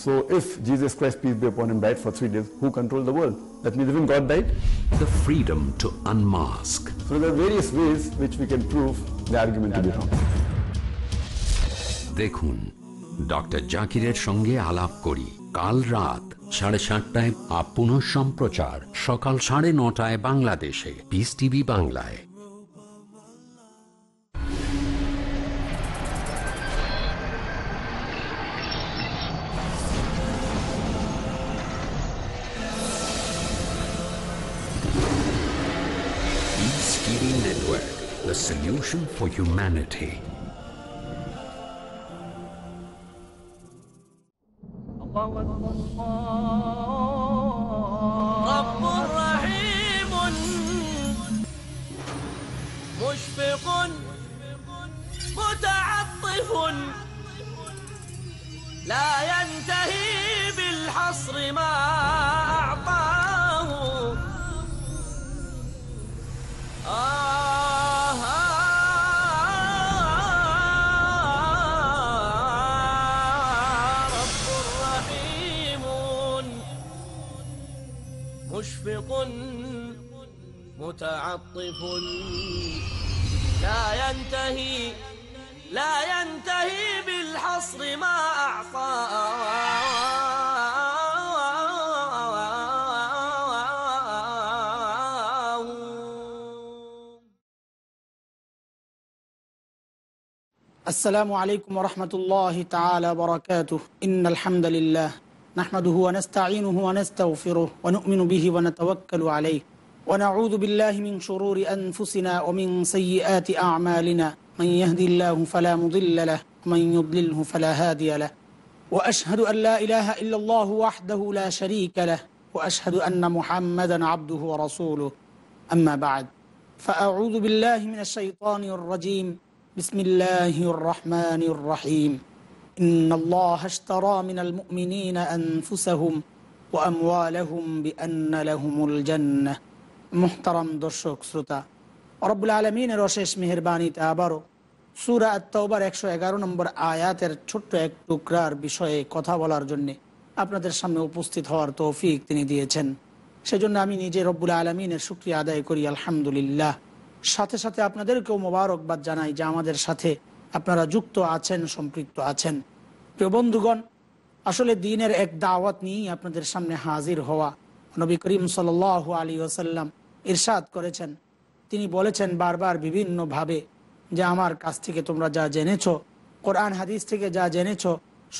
So if Jesus Christ, peace be upon him, died for three days, who controlled the world? That means even God died. The freedom to unmask. So there are various ways which we can prove the argument yeah, to be wrong. দেখুন doctor জাকিরের সঙ্গে আলাপ করি কাল রাত সাড়ে সাতটায় up সম্প্রচার সকাল সাড়ে Notai, বাংলাদেশে Peace TV, বাংলায় Network, the solution for humanity. Allah, Allah, Allah. السلام عليكم ورحمة الله تعالى وبركاته إن الحمد لله نحمده ونستعينه ونستغفره ونؤمن به ونتوكل عليه ونعوذ بالله من شرور أنفسنا ومن سيئات أعمالنا من يهدي الله فلا مضل له ومن يضلله فلا هادي له وأشهد أن لا إله إلا الله وحده لا شريك له وأشهد أن محمدا عبده ورسوله أما بعد فأعوذ بالله من الشيطان الرجيم بسم الله الرحمن الرحيم إن الله اشترى من المؤمنين أنفسهم وأموالهم بأن لهم الجنة محترم দর্শক শ্রোতা রব্বুল আলমিনের অশেষ মেহরবানিতে আবারও সুরা আত্মার একশো এগারো নম্বর আয়াতের ছোট্ট এক টুকরার বিষয়ে কথা বলার জন্যে আপনাদের সামনে উপস্থিত হওয়ার তৌফিক তিনি দিয়েছেন সেজন্য আমি নিজে রব্বুল আলমিনের শুক্রিয়া আদায় করি আলহামদুলিল্লাহ সাথে সাথে আপনাদেরকেও মোবারকবাদ জানাই যে আমাদের সাথে আপনারা যুক্ত আছেন সম্পৃক্ত আছেন প্রিয় বন্ধুগণ আসলে দিনের এক দাওয়াত নিয়েই আপনাদের সামনে হাজির হওয়া নবী করিম সাল আলী ওসাল্লাম ইরশাদ করেছেন তিনি বলেছেন বারবার বিভিন্নভাবে যে আমার কাছ থেকে তোমরা যা জেনেছ কোরআন হাদিস থেকে যা জেনেছ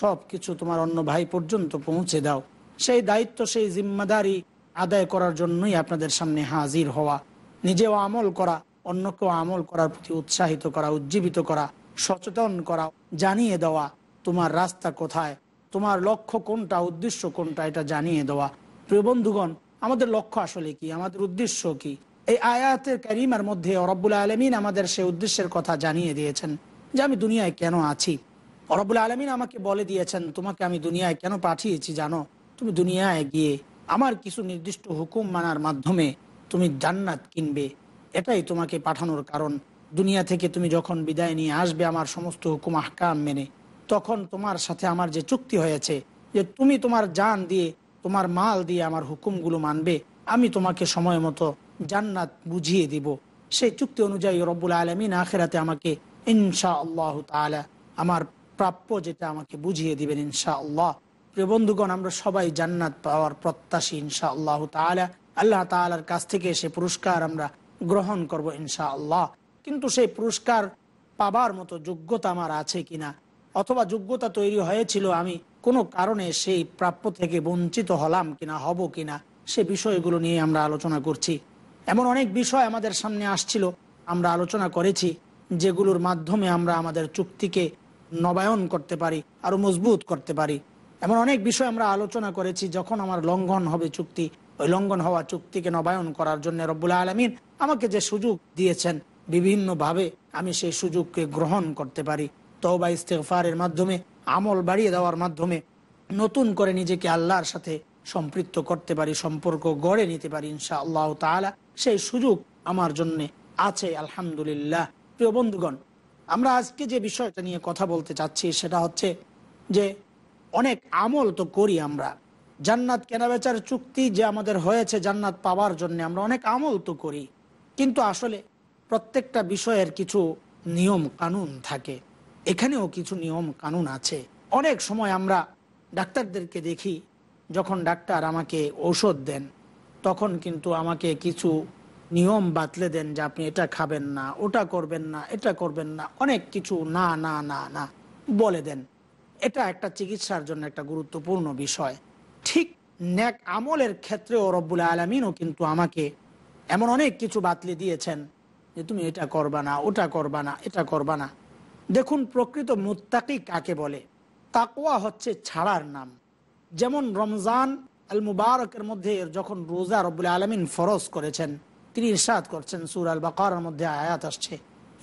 সব কিছু তোমার অন্য ভাই পর্যন্ত পৌঁছে দাও সেই দায়িত্ব সেই জিম্মাদারি আদায় করার জন্যই আপনাদের সামনে হাজির হওয়া নিজেও আমল করা অন্যকে আমল করার প্রতি উৎসাহিত করা উজ্জীবিত করা সচেতন করা জানিয়ে দেওয়া তোমার রাস্তা কোথায় তোমার লক্ষ্য কোনটা উদ্দেশ্য কোনটা এটা জানিয়ে দেওয়া প্রিয় বন্ধুগণ আমাদের লক্ষ্য আসলে কি আমাদের উদ্দেশ্য কি এই আয়াতের ক্যারিমার মধ্যে রব্বুল আলমিন আমাদের সেই উদ্দেশ্যের কথা জানিয়ে দিয়েছেন যে আমি দুনিয়ায় কেন আছি রব্বুল আলমিন আমাকে বলে দিয়েছেন তোমাকে আমি দুনিয়ায় কেন পাঠিয়েছি জানো তুমি দুনিয়ায় গিয়ে আমার কিছু নির্দিষ্ট হুকুম মানার মাধ্যমে তুমি জান্নাত কিনবে এটাই তোমাকে পাঠানোর কারণ দুনিয়া থেকে তুমি যখন বিদায় নিয়ে আসবে আমার সমস্ত হুকুম আহকাম মেনে তখন তোমার সাথে আমার যে চুক্তি হয়েছে যে তুমি তোমার জান দিয়ে তোমার মাল দিয়ে আমার হুকুমগুলো মানবে আমি তোমাকে সময় মতো জান্নাত বুঝিয়ে দিব সেই চুক্তি অনুযায়ী রব্বুল আলমিন আখেরাতে আমাকে ইনশা আল্লাহ তালা আমার প্রাপ্য যেটা আমাকে বুঝিয়ে দিবেন ইনশা আল্লাহ প্রিয় বন্ধুগণ আমরা সবাই জান্নাত পাওয়ার প্রত্যাশী ইনশা আল্লাহ তালা আল্লাহ তালার কাছ থেকে সে পুরস্কার আমরা গ্রহণ করব ইনশা আল্লাহ কিন্তু সেই পুরস্কার পাবার মতো যোগ্যতা আমার আছে কিনা অথবা যোগ্যতা তৈরি হয়েছিল আমি কোনো কারণে সেই প্রাপ্য থেকে বঞ্চিত হলাম কিনা হব কিনা সে বিষয়গুলো নিয়ে আমরা আলোচনা করছি এমন অনেক বিষয় আমাদের সামনে আসছিল আমরা আলোচনা করেছি যেগুলোর মাধ্যমে আমরা আমাদের চুক্তিকে নবায়ন করতে পারি আরও মজবুত করতে পারি এমন অনেক বিষয় আমরা আলোচনা করেছি যখন আমার লঙ্ঘন হবে চুক্তি ওই লঙ্ঘন হওয়া চুক্তিকে নবায়ন করার জন্য রব্বুল আলমিন আমাকে যে সুযোগ দিয়েছেন বিভিন্নভাবে আমি সেই সুযোগকে গ্রহণ করতে পারি তৌবা ইস্তেফারের মাধ্যমে আমল বাড়িয়ে দেওয়ার মাধ্যমে নতুন করে নিজেকে আল্লাহর সাথে সম্পৃক্ত করতে পারি সম্পর্ক গড়ে নিতে পারি ইনশা আল্লাহ তালা সেই সুযোগ আমার জন্যে আছে আলহামদুলিল্লাহ প্রিয় বন্ধুগণ আমরা আজকে যে বিষয়টা নিয়ে কথা বলতে চাচ্ছি সেটা হচ্ছে যে অনেক আমল তো করি আমরা জান্নাত কেনাবেচার চুক্তি যে আমাদের হয়েছে জান্নাত পাওয়ার জন্য আমরা অনেক আমল তো করি কিন্তু আসলে প্রত্যেকটা বিষয়ের কিছু নিয়ম কানুন থাকে এখানেও কিছু নিয়ম কানুন আছে অনেক সময় আমরা ডাক্তারদেরকে দেখি যখন ডাক্তার আমাকে ঔষধ দেন তখন কিন্তু আমাকে কিছু নিয়ম বাতলে দেন যে আপনি এটা খাবেন না ওটা করবেন না এটা করবেন না অনেক কিছু না না না না বলে দেন এটা একটা চিকিৎসার জন্য একটা গুরুত্বপূর্ণ বিষয় ঠিক ন্যাক আমলের ক্ষেত্রেও রব্বুল আলমিনও কিন্তু আমাকে এমন অনেক কিছু বাতলে দিয়েছেন যে তুমি এটা করবা না ওটা করবা না এটা করবা না দেখুন প্রকৃত মুত্তাকি কাকে বলে তাকোয়া হচ্ছে ছাড়ার নাম যেমন রমজান আল মুবারকের মধ্যে যখন রোজা রব্বুল আলমিন ফরজ করেছেন তিনি ইসাদ করছেন সুর আল বাকার মধ্যে আয়াত আসছে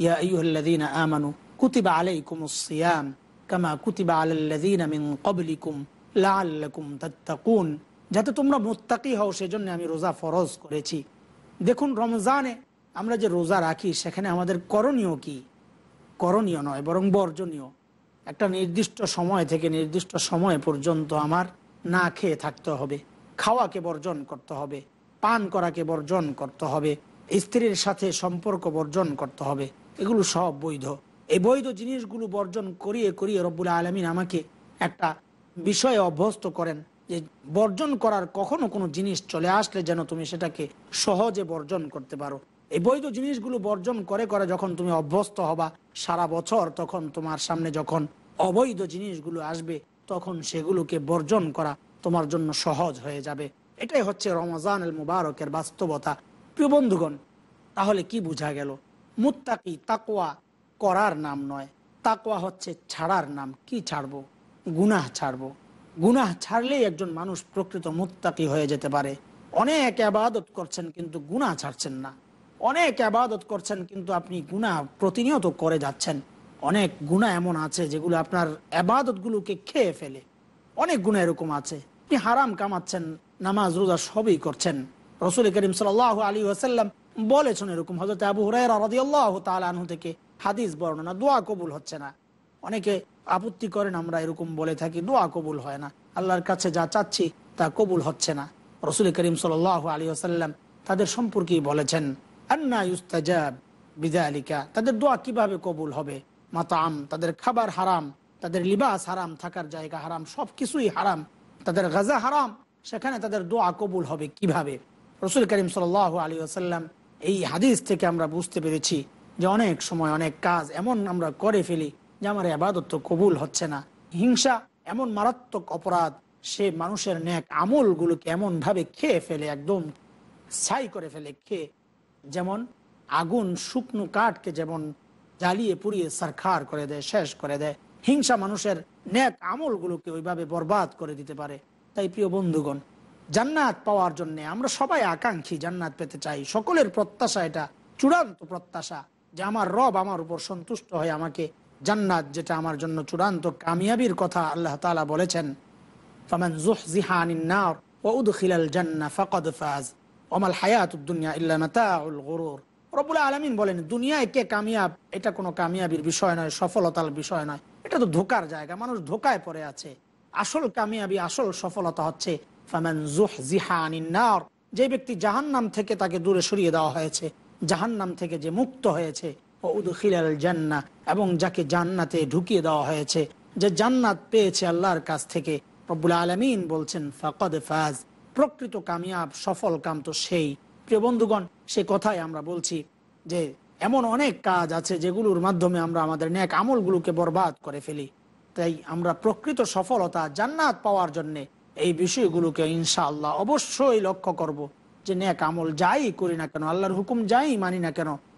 ইয়া ইহল্লাদিন আমানু কুতিবা আলাইকুম সিয়াম কামা কুতিবা আলাল্লাদিন মিন কবলিকুম লা আল্লাকুম যাতে তোমরা মোত্তাকি হও সেজন্য আমি রোজা ফরজ করেছি দেখুন রমজানে আমরা যে রোজা রাখি সেখানে আমাদের করণীয় কি করণীয় নয় বরং বর্জনীয় একটা নির্দিষ্ট সময় থেকে নির্দিষ্ট সময় পর্যন্ত আমার না খেয়ে থাকতে হবে খাওয়াকে বর্জন করতে হবে পান করাকে বর্জন করতে হবে স্ত্রীর সাথে সম্পর্ক বর্জন করতে হবে এগুলো সব বৈধ এই বৈধ জিনিসগুলো বর্জন করিয়ে করিয়ে রব্বুল আলমিন আমাকে একটা বিষয়ে অভ্যস্ত করেন যে বর্জন করার কখনো কোনো জিনিস চলে আসলে যেন তুমি সেটাকে সহজে বর্জন করতে পারো এই বৈধ জিনিসগুলো বর্জন করে করে যখন তুমি অভ্যস্ত হবা সারা বছর তখন তোমার সামনে যখন অবৈধ জিনিসগুলো আসবে তখন সেগুলোকে বর্জন করা তোমার জন্য সহজ হয়ে যাবে এটাই হচ্ছে রমজান মুবারকের বাস্তবতা প্রিয় বন্ধুগণ তাহলে কি বোঝা গেল মুত্তাকি তাকোয়া করার নাম নয় তাকোয়া হচ্ছে ছাড়ার নাম কি ছাড়বো গুনাহ ছাড়ব গুনাহ ছাড়লেই একজন মানুষ প্রকৃত মুত্তাকি হয়ে যেতে পারে অনেক আবাদত করছেন কিন্তু গুনাহ ছাড়ছেন না অনেক আবাদত করছেন কিন্তু আপনি গুনাহ প্রতিনিয়ত করে যাচ্ছেন অনেক গুণা এমন আছে যেগুলো আপনার আবাদতগুলোকে খেয়ে ফেলে অনেক গুণা এরকম আছে আপনি হারাম কামাচ্ছেন নামাজ রোজা সবই করছেন রসুল করিম সাল আলী ওসাল্লাম বলেছেন এরকম হজরত আবু হরাই রাহ তালু থেকে হাদিস বর্ণনা দোয়া কবুল হচ্ছে না অনেকে আপত্তি করেন আমরা এরকম বলে থাকি দোয়া কবুল হয় না আল্লাহর কাছে যা চাচ্ছি তা কবুল হচ্ছে না রসুল করিম সাল আলী আসাল্লাম তাদের সম্পর্কেই বলেছেন আন্না ইউস্তাজাব তাদের দোয়া কিভাবে কবুল হবে মাতাম তাদের খাবার হারাম তাদের লিবাস হারাম থাকার জায়গা হারাম সব কিছুই হারাম তাদের গাজা হারাম সেখানে তাদের দোয়া কবুল হবে কিভাবে রসুল করিম সাল আলী আসাল্লাম এই হাদিস থেকে আমরা বুঝতে পেরেছি যে অনেক সময় অনেক কাজ এমন আমরা করে ফেলি যে আমার আবাদত কবুল হচ্ছে না হিংসা এমন মারাত্মক অপরাধ সে মানুষের ন্যাক আমলগুলোকে এমনভাবে খেয়ে ফেলে একদম ছাই করে ফেলে খেয়ে যেমন আগুন শুকনো কাঠকে যেমন জ্বালিয়ে পুড়িয়ে সারখার করে দেয় শেষ করে দেয় হিংসা মানুষের ন্যাক আমলগুলোকে ওইভাবে বরবাদ করে দিতে পারে তাই প্রিয় বন্ধুগণ জান্নাত পাওয়ার জন্য আমরা সবাই আকাঙ্ক্ষী জান্নাত পেতে চাই সকলের প্রত্যাশা এটা চূড়ান্ত প্রত্যাশা যে আমার রব আমার উপর সন্তুষ্ট হয়ে আমাকে জান্নাত যেটা আমার জন্য চূড়ান্ত কামিয়াবির কথা আল্লাহ তালা বলেছেন ফামান জুহ জিহানিন্নার জান্না ফকদ ফাজ ওমাল হায়াত বলেন কামিয়াব এটা কোনো কামিয়াবির বিষয় নয় সফলতার বিষয় নয় এটা তো ধোকার জায়গা মানুষ ধোকায় আছে আসল কামিয়াবি আসল সফলতা হচ্ছে যে ব্যক্তি জাহান্নাম থেকে তাকে দূরে সরিয়ে দেওয়া হয়েছে জাহান্নাম থেকে যে মুক্ত হয়েছে জান্না এবং যাকে জান্নাতে ঢুকিয়ে দেওয়া হয়েছে যে জান্নাত পেয়েছে আল্লাহর কাছ থেকে রব্বুল আলমিন বলছেন ফাকদ ফাজ প্রকৃত কামিয়াব সফল কাম তো সেই প্রিয় বন্ধুগণ সে কথাই আমরা বলছি যে এমন অনেক কাজ আছে যেগুলোর মাধ্যমে আমরা আমাদের ন্যাক আমলগুলোকে বরবাদ করে ফেলি তাই আমরা প্রকৃত সফলতা জান্নাত পাওয়ার জন্যে এই বিষয়গুলোকে ইনশাআল্লাহ অবশ্যই লক্ষ্য করব যে ন্যাক আমল যাই করি না কেন আল্লাহর হুকুম যাই মানি না কেন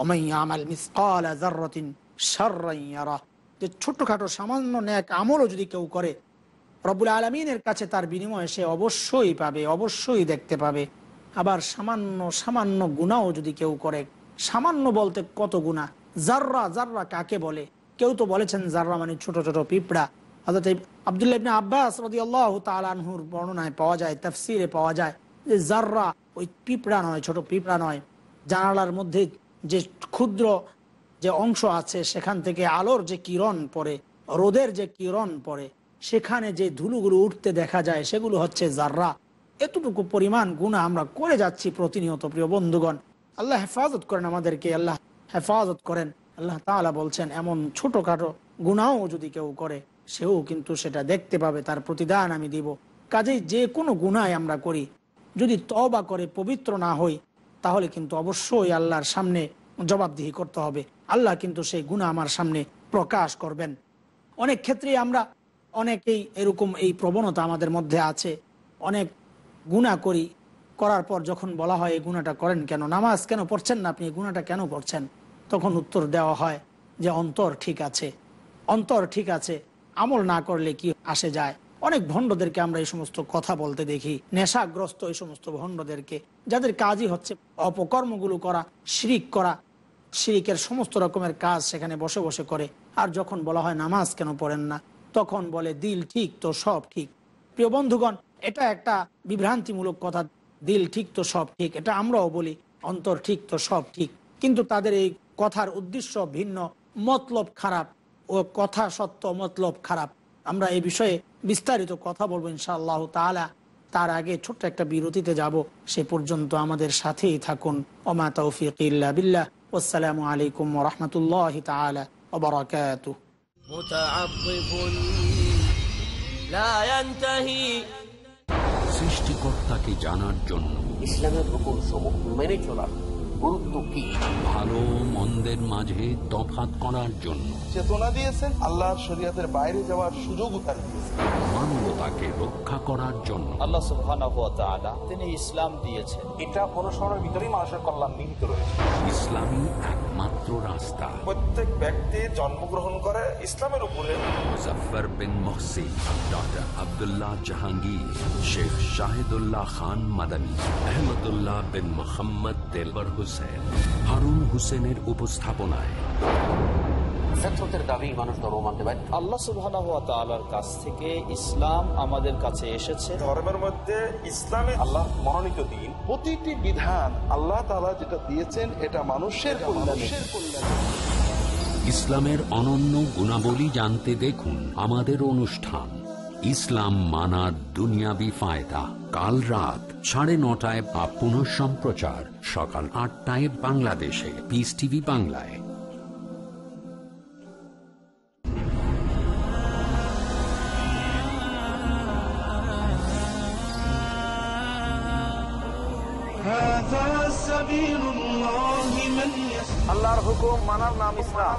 অমাইয়ামাল জাররতিন যে ছোট্টখাটো সামান্য ন্যাক আমলও যদি কেউ করে রবুল আলমিনের কাছে তার বিনিময়ে সে অবশ্যই পাবে অবশ্যই দেখতে পাবে আবার সামান্য সামান্য গুণাও যদি কেউ করে সামান্য বলতে কত গুণা জাররা জাররা কাকে বলে কেউ তো বলেছেন জাররা মানে ছোট ছোট পিঁপড়া অর্থাৎ আবদুল্লাহ আব্বাস রদি আল্লাহ তালানহুর বর্ণনায় পাওয়া যায় তাফসিরে পাওয়া যায় যে জাররা ওই পিঁপড়া নয় ছোট পিঁপড়া নয় জানালার মধ্যে যে ক্ষুদ্র যে অংশ আছে সেখান থেকে আলোর যে কিরণ পড়ে রোদের যে কিরণ পড়ে সেখানে যে ধুলুগুলো উঠতে দেখা যায় সেগুলো হচ্ছে জাররা এতটুকু পরিমাণ গুণা আমরা করে যাচ্ছি প্রতিনিয়ত প্রিয় বন্ধুগণ আল্লাহ হেফাজত করেন আমাদেরকে আল্লাহ হেফাজত করেন আল্লাহ তালা বলছেন এমন ছোটোখাটো গুণাও যদি কেউ করে সেও কিন্তু সেটা দেখতে পাবে তার প্রতিদান আমি দিব কাজেই যে কোনো গুণায় আমরা করি যদি তবা করে পবিত্র না হই তাহলে কিন্তু অবশ্যই আল্লাহর সামনে জবাবদিহি করতে হবে আল্লাহ কিন্তু সেই গুণা আমার সামনে প্রকাশ করবেন অনেক ক্ষেত্রে আমরা অনেকেই এরকম এই প্রবণতা আমাদের মধ্যে আছে অনেক গুণা করি করার পর যখন বলা হয় এই গুণাটা করেন কেন নামাজ কেন পড়ছেন না আপনি এই গুণাটা কেন পড়ছেন তখন উত্তর দেওয়া হয় যে অন্তর ঠিক আছে অন্তর ঠিক আছে আমল না করলে কি আসে যায় অনেক ভণ্ডদেরকে আমরা এই সমস্ত কথা বলতে দেখি নেশাগ্রস্ত এই সমস্ত ভণ্ডদেরকে যাদের কাজই হচ্ছে অপকর্মগুলো করা শিরিক করা শিরিকের সমস্ত রকমের কাজ সেখানে বসে বসে করে আর যখন বলা হয় নামাজ কেন পড়েন না তখন বলে দিল ঠিক তো সব ঠিক প্রিয় বন্ধুগণ এটা একটা বিভ্রান্তিমূলক কথা দিল ঠিক তো সব ঠিক এটা আমরাও বলি অন্তর ঠিক তো সব ঠিক কিন্তু তাদের এই কথার উদ্দেশ্য ভিন্ন মতলব খারাপ ও কথা সত্য মতলব খারাপ আমরা এই বিষয়ে বিস্তারিত কথা বলবো ইনশাআল্লাহ তালা তার আগে ছোট্ট একটা বিরতিতে যাব সে পর্যন্ত আমাদের সাথেই থাকুন ওমা তৌফিক ইল্লা বিল্লাহ আসসালামু আলাইকুম রহমতুল্লাহ তালা ওবরাকাত সৃষ্টিকর্তাকে জানার জন্য ইসলামের রকম মেনে চলা গুরুত্ব কি ভালো মন্দের মাঝে তফাৎ করার জন্য চেতনা দিয়েছেন আল্লাহর শরীয়তের বাইরে যাওয়ার সুযোগও তার দিয়েছেন মানবতাকে রক্ষা করার জন্য আল্লাহ সুবহানাহু ওয়া তিনি ইসলাম দিয়েছেন এটা অনুসরণের ভিতরেই মানুষের কল্যাণ নিহিত রয়েছে ইসলামই একমাত্র রাস্তা প্রত্যেক ব্যক্তি জন্মগ্রহণ করে ইসলামের উপরে মুজফার বিন মহসিন ডক্টর আবদুল্লাহ জাহাঙ্গীর শেখ শাহিদুল্লাহ খান মাদানী আহমদুল্লাহ বিন মোহাম্মদ তেলবর হোসেন হোসেন হারুন হোসেনের উপস্থাপনায় শ্রেষ্ঠত্বের দাবি মানুষ কাছ থেকে ইসলাম আমাদের কাছে মধ্যে ইসলামে আল্লাহ দিন প্রতিটি বিধান আল্লাহ তাআলা যেটা দিয়েছেন এটা মানুষের ইসলামের অনন্য গুণাবলী জানতে দেখুন আমাদের অনুষ্ঠান ইসলাম মানা দুনিয়াবি ফায়দা কাল রাত সাড়ে নটায় বা পুনঃ সম্প্রচার সকাল আটটায় বাংলাদেশে পিস টিভি বাংলায় আল্লাহর হুকুম মানার নাম ইসলাম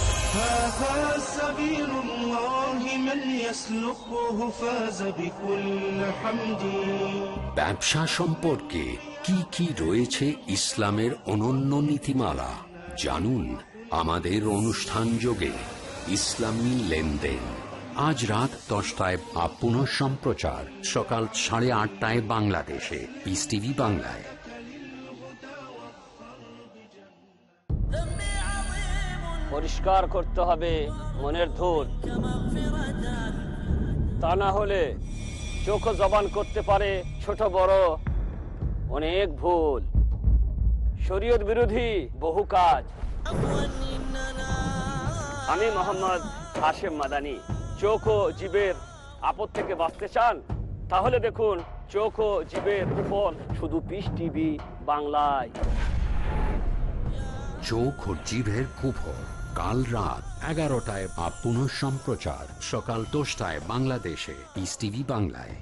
هذا سبيل الله من فاز بكل حمد ব্যবসা সম্পর্কে কি কি রয়েছে ইসলামের অনন্য নীতিমালা জানুন আমাদের অনুষ্ঠান যোগে ইসলামী লেনদেন আজ রাত দশটায় আপন সম্প্রচার সকাল সাড়ে আটটায় বাংলাদেশে পিস টিভি বাংলায় পরিষ্কার করতে হবে মনের ধোর তা না হলে চোখ জবান করতে পারে ছোট বড় অনেক ভুল শরীয়ত বিরোধী বহু কাজ আমি মোহাম্মদ হাশেম মাদানি চোখ ও জীবের আপদ থেকে বাঁচতে চান তাহলে দেখুন চোখ ও জীবের উপর শুধু পিস টিভি বাংলায় চোখ ও জীবের কুফল কাল রাত এগারোটায় বা পুনঃ সম্প্রচার সকাল দশটায় বাংলাদেশে ইস টিভি বাংলায়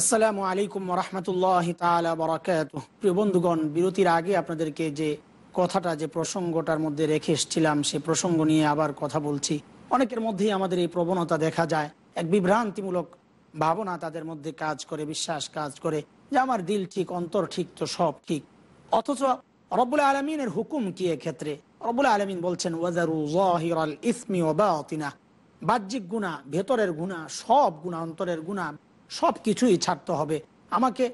আসসালামু আলাইকুম রহমতুল্লাহ বরাকাত প্রিয় বন্ধুগণ বিরতির আগে আপনাদেরকে যে কথাটা যে প্রসঙ্গটার মধ্যে রেখে এসছিলাম সে প্রসঙ্গ নিয়ে আবার কথা বলছি অনেকের মধ্যেই আমাদের এই প্রবণতা দেখা যায় এক বিভ্রান্তিমূলক ভাবনা তাদের মধ্যে কাজ করে বিশ্বাস কাজ করে যে আমার দিল ঠিক অন্তর ঠিক তো সব ঠিক অথচ রব্বুল আলমিনের হুকুম কি ক্ষেত্রে রব্বুল আলমিন বলছেন ইসমি ওবাতিনা বাহ্যিক গুণা ভেতরের গুণা সব গুণা অন্তরের গুণা সব কিছুই ছাড়তে হবে আমাকে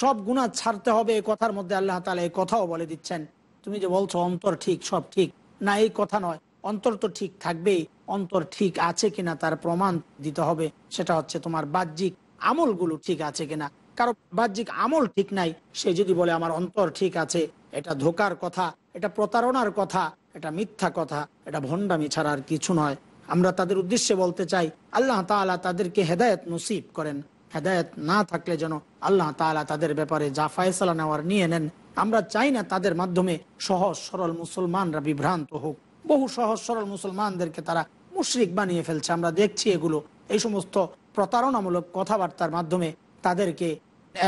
সব গুণা ছাড়তে হবে এই কথার মধ্যে আল্লাহ তালা এই কথাও বলে দিচ্ছেন তুমি যে বলছো অন্তর ঠিক সব ঠিক না এই কথা নয় অন্তর তো ঠিক থাকবেই অন্তর ঠিক আছে কিনা তার প্রমাণ দিতে হবে সেটা হচ্ছে তোমার বাহ্যিক আমলগুলো ঠিক আছে কিনা কারো বাহ্যিক আমল ঠিক নাই সে যদি বলে আমার অন্তর ঠিক আছে এটা ধোকার কথা এটা প্রতারণার কথা এটা মিথ্যা কথা এটা ভণ্ডামি ছাড়া আর কিছু নয় আমরা তাদের উদ্দেশ্যে বলতে চাই আল্লাহ তালা তাদেরকে হেদায়ত নসিব করেন হেদায়ত না থাকলে যেন আল্লাহ তালা তাদের ব্যাপারে যা ফায়সালা নেওয়ার নিয়ে নেন আমরা চাই না তাদের মাধ্যমে সহজ সরল মুসলমানরা বিভ্রান্ত হোক বহু সহজ সরল মুসলমানদেরকে তারা মুশ্রিক বানিয়ে ফেলছে আমরা দেখছি এগুলো এই সমস্ত প্রতারণামূলক কথাবার্তার মাধ্যমে তাদেরকে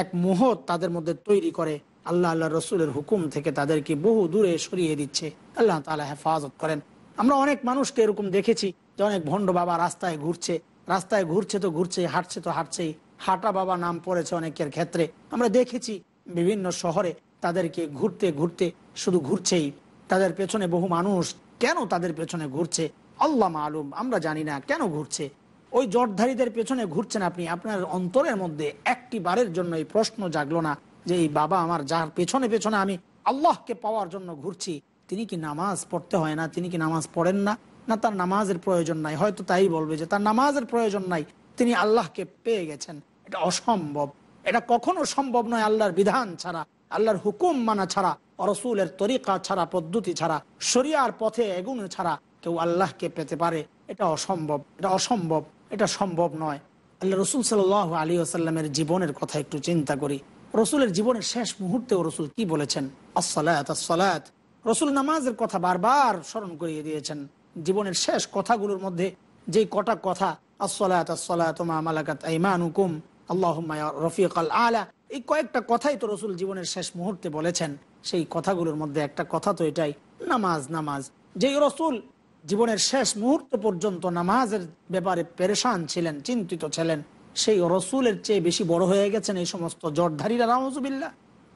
এক মোহ তাদের মধ্যে তৈরি করে আল্লাহ আল্লাহ রসুলের হুকুম থেকে তাদেরকে বহু দূরে সরিয়ে দিচ্ছে আল্লাহ তালা হেফাজত করেন আমরা অনেক মানুষকে এরকম দেখেছি যে অনেক ভণ্ড বাবা রাস্তায় ঘুরছে রাস্তায় ঘুরছে তো ঘুরছে হাঁটছে তো হাঁটছেই হাঁটা বাবা নাম পড়েছে অনেকের ক্ষেত্রে আমরা দেখেছি বিভিন্ন শহরে তাদেরকে ঘুরতে ঘুরতে শুধু ঘুরছেই তাদের পেছনে বহু মানুষ কেন তাদের পেছনে ঘুরছে আল্লাহ মালুম আমরা জানি না কেন ঘুরছে ওই জটধারীদের পেছনে ঘুরছেন আপনি আপনার অন্তরের মধ্যে একটি বারের জন্য এই প্রশ্ন জাগলো না যে এই বাবা আমার যার পেছনে পেছনে আমি আল্লাহকে পাওয়ার জন্য ঘুরছি তিনি কি নামাজ পড়তে হয় না তিনি কি নামাজ পড়েন না না তার নামাজের প্রয়োজন নাই হয়তো তাই বলবে যে তার নামাজের প্রয়োজন নাই তিনি আল্লাহকে পেয়ে গেছেন এটা অসম্ভব এটা কখনো সম্ভব নয় আল্লাহর বিধান ছাড়া আল্লাহর হুকুম মানা ছাড়া রসুলের তরিকা ছাড়া পদ্ধতি ছাড়া শরিয়ার পথে এগুনো ছাড়া কেউ আল্লাহকে পেতে পারে এটা অসম্ভব এটা অসম্ভব এটা সম্ভব নয় আল্লাহ রসুল সাল আলী আসাল্লামের জীবনের কথা একটু চিন্তা করি রসুলের জীবনের শেষ মুহূর্তেও রসুল কি বলেছেন আসসালাত আসসালাত রসুল নামাজের কথা বারবার স্মরণ করিয়ে দিয়েছেন জীবনের শেষ কথাগুলোর মধ্যে যে কটা কথা আসসালাত আসসালাত মালাকাত হুকুম আল্লাহ রফিক আল আলা এই কয়েকটা কথাই তো রসুল জীবনের শেষ মুহূর্তে বলেছেন সেই কথাগুলোর মধ্যে একটা কথা তো এটাই নামাজ নামাজ যেই রসুল জীবনের শেষ মুহূর্ত পর্যন্ত নামাজের ব্যাপারে পেরেশান ছিলেন চিন্তিত ছিলেন সেই রসুলের চেয়ে বেশি বড় হয়ে গেছেন এই সমস্ত জটধারীরা রামজুবিল্লা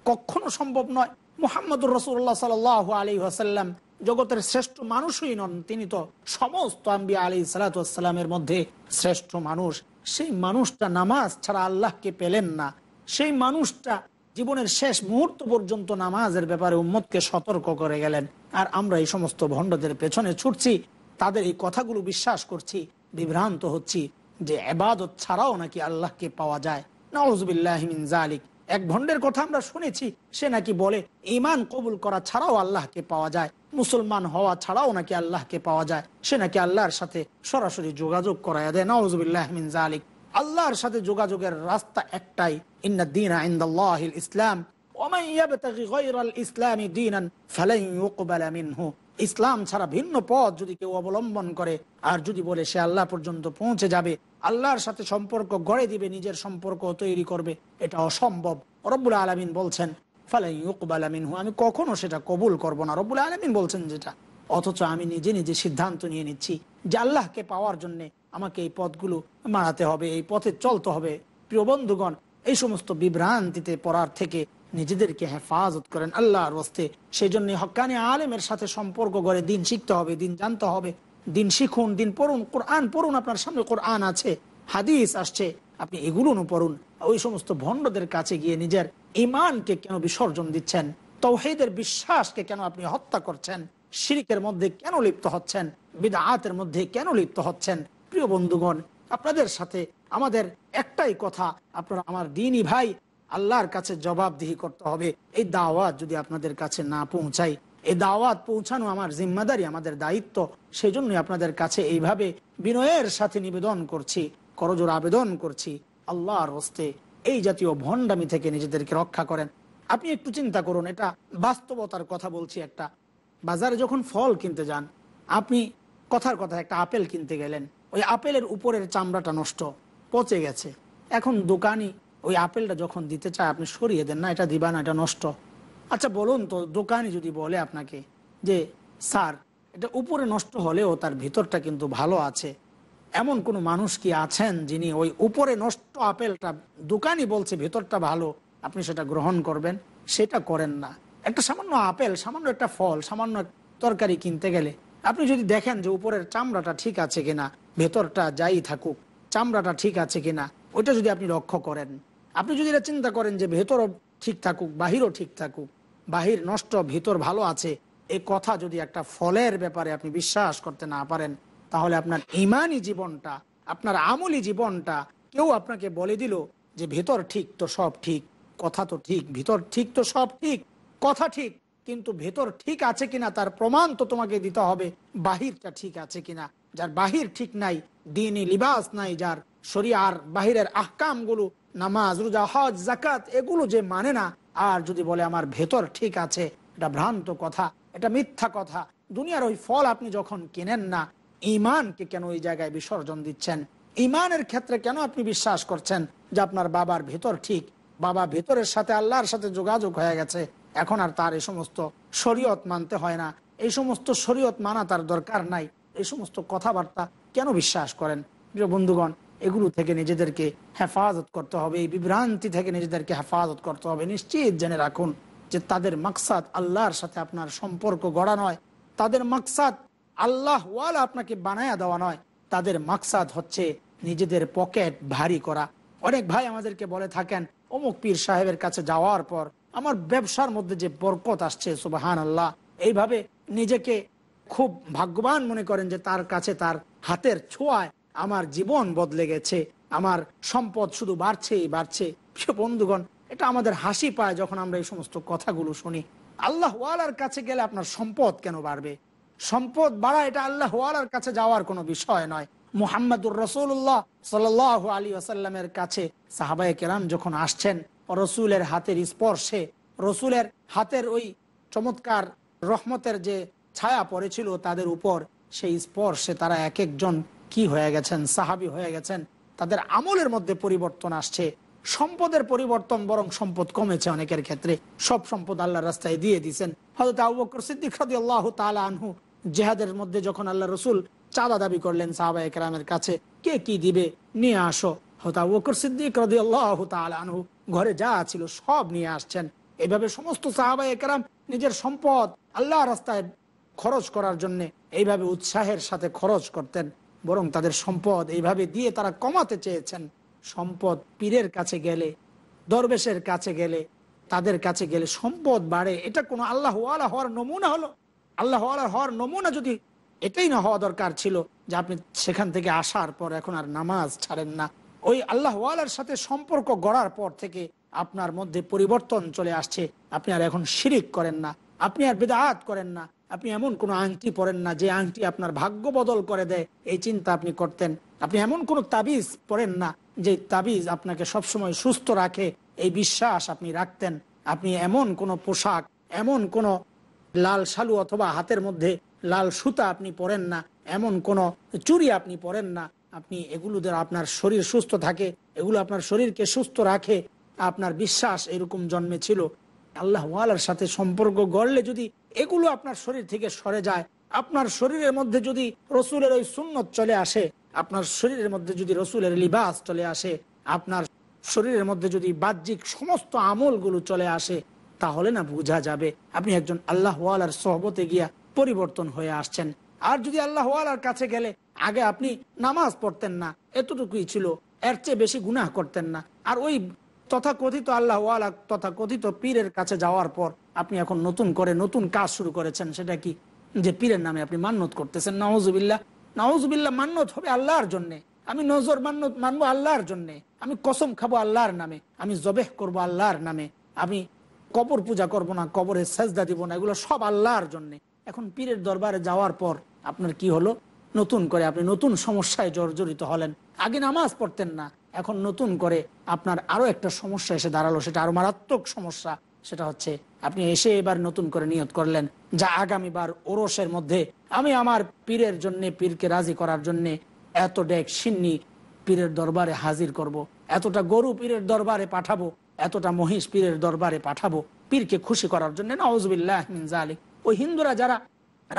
কখনো সম্ভব নয় মোহাম্মদ রসুল্লাহ সাল আলী আসাল্লাম জগতের শ্রেষ্ঠ মানুষই নন তিনি তো সমস্ত আম্বিয়া আলী সালাতামের মধ্যে শ্রেষ্ঠ মানুষ সেই মানুষটা নামাজ ছাড়া আল্লাহকে পেলেন না সেই মানুষটা জীবনের শেষ মুহূর্ত পর্যন্ত নামাজের ব্যাপারে উম্মতকে সতর্ক করে গেলেন আর আমরা এই সমস্ত ভণ্ডদের পেছনে ছুটছি তাদের এই কথাগুলো বিশ্বাস করছি বিভ্রান্ত হচ্ছি যে এবাদত ছাড়াও নাকি আল্লাহকে পাওয়া যায় নওয়াজবিল্লাহমিন জালিক এক ভণ্ডের কথা আমরা শুনেছি সে নাকি বলে ইমান কবুল করা ছাড়াও আল্লাহকে পাওয়া যায় মুসলমান হওয়া ছাড়াও নাকি আল্লাহকে পাওয়া যায় সে নাকি আল্লাহর সাথে সরাসরি যোগাযোগ করা দেয় নওয়াজবিল্লাহমিন জালিক আল্লাহর সাথে যোগাযোগের রাস্তা একটাই ইন্না দিন আইন্দাল্লাহিল ইসলাম ইসলাম ছাড়া ভিন্ন পথ যদি কেউ অবলম্বন করে আর যদি বলে সে আল্লাহ পর্যন্ত পৌঁছে যাবে আল্লাহর সাথে সম্পর্ক গড়ে দিবে নিজের সম্পর্ক তৈরি করবে এটা অসম্ভব রব্বুল আলমিন বলছেন ফালাইকুবালামিনহু আমি কখনো সেটা কবুল করব না রব্বুল আলমিন বলছেন যেটা অথচ আমি নিজে নিজে সিদ্ধান্ত নিয়ে নিচ্ছি যে আল্লাহকে পাওয়ার জন্যে আমাকে এই পথগুলো মারাতে হবে এই পথে চলতে হবে প্রিয় বন্ধুগণ এই সমস্ত বিভ্রান্তিতে পড়ার থেকে নিজেদেরকে হেফাজত করেন আল্লাহর ওস্তে সেই জন্য হকানি আলেমের সাথে সম্পর্ক গড়ে দিন শিখতে হবে দিন জানতে হবে দিন শিখুন দিন পড়ুন কোরআন পড়ুন আপনার সামনে কোরআন আছে হাদিস আসছে আপনি এগুলো পড়ুন ওই সমস্ত ভণ্ডদের কাছে গিয়ে নিজের ইমানকে কেন বিসর্জন দিচ্ছেন তৌহেদের বিশ্বাসকে কেন আপনি হত্যা করছেন শিরিকের মধ্যে কেন লিপ্ত হচ্ছেন বিদা মধ্যে কেন লিপ্ত হচ্ছেন প্রিয় বন্ধুগণ আপনাদের সাথে আমাদের একটাই কথা আপনারা আমার দিনই ভাই আল্লাহর কাছে জবাবদিহি করতে হবে এই দাওয়াত যদি আপনাদের কাছে না পৌঁছাই এই দাওয়াত পৌঁছানো আমার জিম্মাদারি আমাদের দায়িত্ব সেই জন্যই আপনাদের কাছে এইভাবে বিনয়ের সাথে নিবেদন করছি করজোর আবেদন করছি আল্লাহর হস্তে এই জাতীয় ভণ্ডামি থেকে নিজেদেরকে রক্ষা করেন আপনি একটু চিন্তা করুন এটা বাস্তবতার কথা বলছি একটা বাজারে যখন ফল কিনতে যান আপনি কথার কথা একটা আপেল কিনতে গেলেন ওই আপেলের উপরের চামড়াটা নষ্ট পচে গেছে এখন দোকানি ওই আপেলটা যখন দিতে চায় আপনি সরিয়ে দেন না এটা দিবা না এটা নষ্ট আচ্ছা বলুন তো দোকানি যদি বলে আপনাকে যে স্যার এটা উপরে নষ্ট হলেও তার ভিতরটা কিন্তু ভালো আছে এমন কোনো মানুষ কি আছেন যিনি ওই উপরে নষ্ট আপেলটা দোকানই বলছে ভেতরটা ভালো আপনি সেটা গ্রহণ করবেন সেটা করেন না একটা সামান্য আপেল সামান্য একটা ফল সামান্য তরকারি কিনতে গেলে আপনি যদি দেখেন যে উপরের চামড়াটা ঠিক আছে কিনা ভেতরটা যাই থাকুক চামড়াটা ঠিক আছে কিনা ওইটা যদি আপনি লক্ষ্য করেন আপনি যদি এটা চিন্তা করেন যে ভেতরও ঠিক থাকুক বাহিরও ঠিক থাকুক বাহির নষ্ট ভেতর ভালো আছে এ কথা যদি একটা ফলের ব্যাপারে আপনি বিশ্বাস করতে না পারেন তাহলে আপনার ইমানি জীবনটা আপনার আমলি জীবনটা কেউ আপনাকে বলে দিল যে ভেতর ঠিক তো সব ঠিক কথা তো ঠিক ভেতর ঠিক তো সব ঠিক কথা ঠিক কিন্তু ভেতর ঠিক আছে কিনা তার প্রমাণ তো তোমাকে দিতে হবে বাহিরটা ঠিক আছে কিনা যার বাহির ঠিক নাই দিনই লিবাস নাই যার শরিয়ার বাহিরের গুলো নামাজ রোজা হজ জাকাত এগুলো যে মানে না আর যদি বলে আমার ভেতর ঠিক আছে এটা ভ্রান্ত কথা এটা মিথ্যা কথা দুনিয়ার ওই ফল আপনি যখন কেনেন না ইমানকে কেন ওই জায়গায় বিসর্জন দিচ্ছেন ইমানের ক্ষেত্রে কেন আপনি বিশ্বাস করছেন যে আপনার বাবার ভেতর ঠিক বাবা ভেতরের সাথে আল্লাহর সাথে যোগাযোগ হয়ে গেছে এখন আর তার এই সমস্ত শরীয়ত মানতে হয় না এই সমস্ত শরীয়ত মানা তার দরকার নাই এ সমস্ত কথাবার্তা কেন বিশ্বাস করেন বন্ধুগণ এগুলো থেকে নিজেদেরকে হেফাজত করতে হবে এই বিভ্রান্তি থেকে নিজেদেরকে হেফাজত করতে হবে নিশ্চিত জেনে রাখুন যে তাদের মাকসাদ আল্লাহর সাথে আপনার সম্পর্ক গড়া নয় তাদের মাকসাদ আল্লাহ ওয়ালা আপনাকে বানায়া দেওয়া নয় তাদের মাকসাদ হচ্ছে নিজেদের পকেট ভারী করা অনেক ভাই আমাদেরকে বলে থাকেন অমুক পীর সাহেবের কাছে যাওয়ার পর আমার ব্যবসার মধ্যে যে বরকত আসছে সুবাহান আল্লাহ এইভাবে নিজেকে খুব ভাগ্যবান মনে করেন যে তার কাছে তার হাতের ছোঁয়ায় আমার জীবন বদলে গেছে আমার সম্পদ শুধু বাড়ছেই বাড়ছে বন্ধুগণ এটা আমাদের হাসি পায় যখন আমরা এই সমস্ত কথাগুলো শুনি আল্লাহ ওয়ালার কাছে গেলে আপনার সম্পদ কেন বাড়বে সম্পদ বাড়া এটা আল্লাহ ওয়ালার কাছে যাওয়ার কোনো বিষয় নয় মুহাম্মদুর রসুল্লাহ সাল আলী আসাল্লামের কাছে সাহাবায় কেরাম যখন আসছেন রসুলের হাতের স্পর্শে রসুলের হাতের ওই চমৎকার রহমতের যে ছায়া পড়েছিল তাদের উপর সেই স্পর্শে তারা এক একজন কি হয়ে গেছেন সাহাবি হয়ে গেছেন তাদের আমলের মধ্যে পরিবর্তন আসছে সম্পদের পরিবর্তন বরং সম্পদ কমেছে অনেকের ক্ষেত্রে সব সম্পদ আল্লাহ রাস্তায় দিয়ে দিচ্ছেন আনহু জেহাদের মধ্যে যখন আল্লাহ রসুল চাঁদা দাবি করলেন সাহাবা একরামের কাছে কে কি দিবে নিয়ে আসো ঘরে যা ছিল সব নিয়ে আসছেন এভাবে সমস্ত সাহাবা একরাম নিজের সম্পদ আল্লাহ রাস্তায় খরচ করার জন্য এইভাবে উৎসাহের সাথে খরচ করতেন বরং তাদের সম্পদ এইভাবে দিয়ে তারা কমাতে চেয়েছেন সম্পদ পীরের কাছে গেলে দরবেশের কাছে গেলে তাদের কাছে গেলে সম্পদ বাড়ে এটা কোনো আল্লাহ আলা হওয়ার নমুনা হলো আল্লাহ আল্লাহ হওয়ার নমুনা যদি এটাই না হওয়া দরকার ছিল যে আপনি সেখান থেকে আসার পর এখন আর নামাজ ছাড়েন না ওই আল্লাহ আলার সাথে সম্পর্ক গড়ার পর থেকে আপনার মধ্যে পরিবর্তন চলে আসছে আপনি আর এখন শিরিক করেন না আপনি আর বেদাহাত করেন না আপনি এমন কোনো আংটি পরেন না যে আংটি আপনার ভাগ্য বদল করে দেয় এই চিন্তা আপনি করতেন আপনি এমন কোনো তাবিজ পরেন না যে তাবিজ আপনাকে সবসময় সুস্থ রাখে এই বিশ্বাস আপনি রাখতেন আপনি এমন কোনো পোশাক এমন কোনো লাল শালু অথবা হাতের মধ্যে লাল সুতা আপনি পরেন না এমন কোনো চুরি আপনি পরেন না আপনি এগুলো দ্বারা আপনার শরীর সুস্থ থাকে এগুলো আপনার শরীরকে সুস্থ রাখে আপনার বিশ্বাস এরকম জন্মে ছিল আল্লাহ ওয়ালার সাথে সম্পর্ক গড়লে যদি এগুলো আপনার শরীর থেকে সরে যায় আপনার শরীরের মধ্যে যদি রসুলের ওই সুন্নত চলে আসে আপনার শরীরের মধ্যে যদি রসুলের লিবাস চলে আসে আপনার শরীরের মধ্যে যদি বাহ্যিক সমস্ত আমলগুলো চলে আসে তাহলে না বোঝা যাবে আপনি একজন আল্লাহওয়ালার সহবতে গিয়া পরিবর্তন হয়ে আসছেন আর যদি আল্লাহওয়ালার কাছে গেলে আগে আপনি নামাজ পড়তেন না এতটুকুই ছিল এর চেয়ে বেশি গুনাহ করতেন না আর ওই তথা কথিত আল্লাহওয়ালা তথা কথিত পীরের কাছে যাওয়ার পর আপনি এখন নতুন করে নতুন কাজ শুরু করেছেন সেটা কি যে পীরের নামে আপনি মান্নত করতেছেন নওয়াজুবিল্লা নওয়াজুবিল্লা মান্নত হবে আল্লাহর জন্যে আমি নজর মান্নত মানবো আল্লাহর জন্যে আমি কসম খাবো আল্লাহর নামে আমি জবেহ করব আল্লাহর নামে আমি কবর পূজা করব না কবরে সেজদা দিব না এগুলো সব আল্লাহর জন্যে এখন পীরের দরবারে যাওয়ার পর আপনার কি হলো নতুন করে আপনি নতুন সমস্যায় জর্জরিত হলেন আগে নামাজ পড়তেন না এখন নতুন করে আপনার আরো একটা সমস্যা এসে দাঁড়ালো সেটা আরও মারাত্মক সমস্যা সেটা হচ্ছে আপনি এসে এবার নতুন করে নিয়ত করলেন যা আগামীবার ওরসের মধ্যে আমি আমার পীরের জন্য পীরকে রাজি করার জন্য এত ডেক সিন্নি পীরের দরবারে হাজির করব। এতটা গরু পীরের দরবারে পাঠাবো এতটা মহিষ পীরের দরবারে পাঠাবো পীরকে খুশি করার জন্য নওয়াজবিল্লাহ ওই হিন্দুরা যারা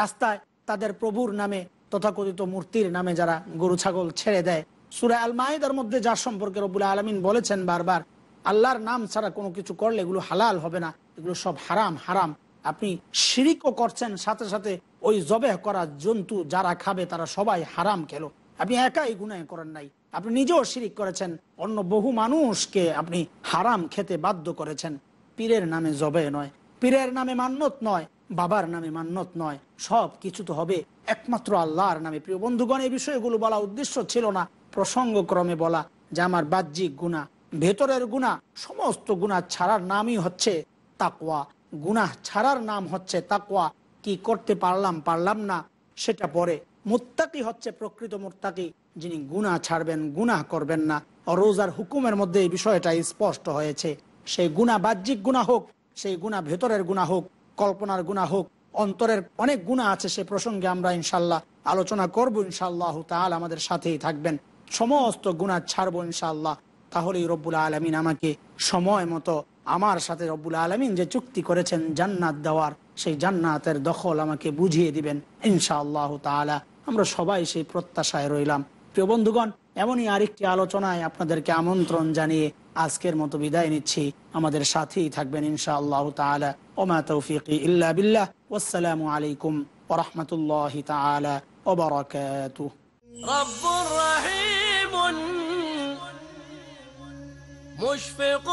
রাস্তায় তাদের প্রভুর নামে তথাকথিত মূর্তির নামে যারা গরু ছাগল ছেড়ে দেয় সুরা আল মাহিদার মধ্যে যার সম্পর্কে রবুল আলমিন বলেছেন বারবার আল্লাহর নাম ছাড়া কোনো কিছু করলে এগুলো হালাল হবে না এগুলো সব হারাম হারাম আপনি শিরিকও করছেন সাথে সাথে ওই জবেহ করা জন্তু যারা খাবে তারা সবাই হারাম খেলো আপনি একাই গুনায় করেন নাই আপনি নিজেও শিরিক করেছেন অন্য বহু মানুষকে আপনি হারাম খেতে বাধ্য করেছেন পীরের নামে জবে নয় পীরের নামে মান্যত নয় বাবার নামে মান্যত নয় সব কিছু তো হবে একমাত্র আল্লাহর নামে প্রিয় বন্ধুগণ এই বিষয়গুলো বলা উদ্দেশ্য ছিল না প্রসঙ্গক্রমে বলা যে আমার বাহ্যিক গুণা ভেতরের গুণা সমস্ত গুণা ছাড়ার নামই হচ্ছে তাকোয়া গুনাহ ছাড়ার নাম হচ্ছে তাকোয়া কি করতে পারলাম পারলাম না সেটা পরে মোত্তাকি হচ্ছে প্রকৃত মোত্তাকি যিনি গুণা ছাড়বেন গুনাহ করবেন না রোজার হুকুমের মধ্যে এই বিষয়টা স্পষ্ট হয়েছে সেই গুণা বাহ্যিক গুণা হোক সেই গুণা ভেতরের গুণা হোক কল্পনার গুণা হোক অন্তরের অনেক গুণা আছে সে প্রসঙ্গে আমরা ইনশাল্লাহ আলোচনা করবো ইনশাল্লাহ তাহলে আমাদের সাথেই থাকবেন সমস্ত গুণা ছাড়বো ইনশাল্লাহ তাহলেই রব্বুল আলমিন আমাকে সময় মতো আমার সাথে রব্বুল আলমিন যে চুক্তি করেছেন জান্নাত দেওয়ার সেই জান্নাতের দখল আমাকে বুঝিয়ে দিবেন আল্লাহ তালা আমরা সবাই সেই প্রত্যাশায় রইলাম প্রিয় বন্ধুগণ এমনই আরেকটি আলোচনায় আপনাদেরকে আমন্ত্রণ জানিয়ে আজকের মতো বিদায় নিচ্ছি আমাদের সাথেই থাকবেন ইনশা আল্লাহ তালা ওমা তৌফিক ইল্লা বিল্লাহ আসসালামু আলাইকুম ওরহমতুল্লাহ তালা ওবরাকাত رب رحيم مشفق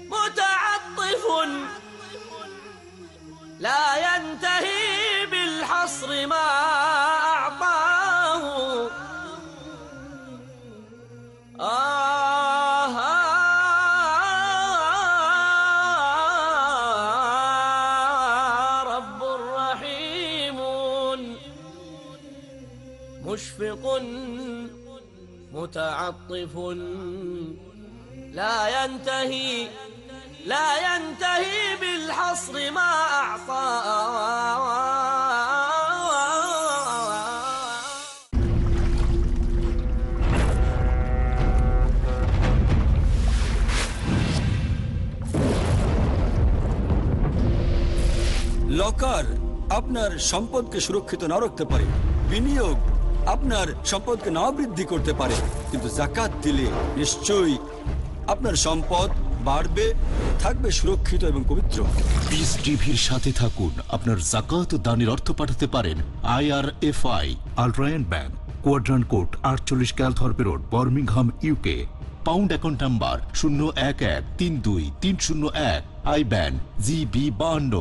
متعطف لا ينتهي بالحصر ما أعطاه آه, آه،, آه، رب رحيم مشفق متعطف لا ينتهي لا ينتهي بالحصر ما أعطى লকার আপনার সম্পদকে সুরক্ষিত না রাখতে পারে বিনিয়োগ আপনার সম্পদকে না বৃদ্ধি করতে পারে কিন্তু জাকাত দিলে নিশ্চয়ই আপনার সম্পদ বাড়বে থাকবে সুরক্ষিত এবং পবিত্র পিস টিভির সাথে থাকুন আপনার জাকাত দানের অর্থ পাঠাতে পারেন IRFI Al Rayan bank Quadrant Court আটচল্লিশ Calthorpe Road Birmingham UK pound account number শূন্য এক এক তিন দুই তিন শূন্য এক আই ব্যান জি বি বাহান্ন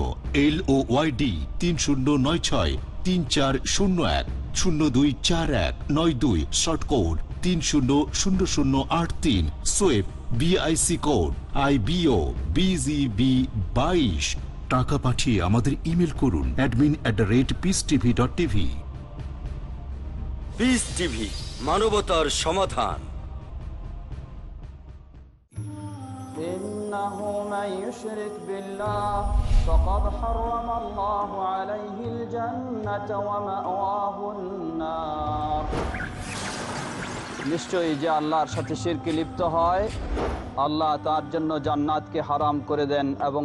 এল ও ওয়াইডি তিন শূন্য নয় ছয় তিন চার শূন্য এক শূন্য দুই চার এক নয় দুই শর্ট কোড তিন শূন্য শূন্য শূন্য আট তিন সোয়েব BIC code I IBO BGB বাইশ টাকা পাঠিয়ে আমাদের ইমেল করুন admin at the rate Peace TV dot TV Peace TV মানবতার সমাধান إنه من يشرك بالله فقد حرم الله عليه الجنة ومأواه النار নিশ্চয়ই যে আল্লাহর সাথে শিরকে লিপ্ত হয় আল্লাহ তার জন্য জান্নাতকে হারাম করে দেন এবং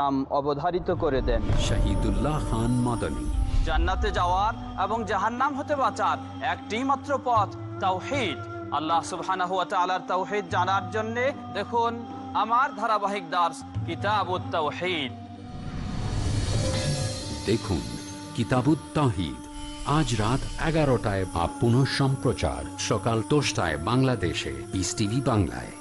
নাম অবধারিত করে দেন শাহিদুল্লাহ খান মাদানী জান্নাতে যাওয়ার এবং নাম হতে বাঁচার একটি মাত্র পথ তাওহিদ আল্লাহ সুবহানাহু ওয়া তাআলার তাওহিদ জানার জন্য দেখুন আমার ধারাবাহিক দার্স কিতাবুত তাওহিদ দেখুন কিতাবুত তাহিদ আজ রাত এগারোটায় বা পুনঃ সম্প্রচার সকাল দশটায় বাংলাদেশে ইস টিভি বাংলায়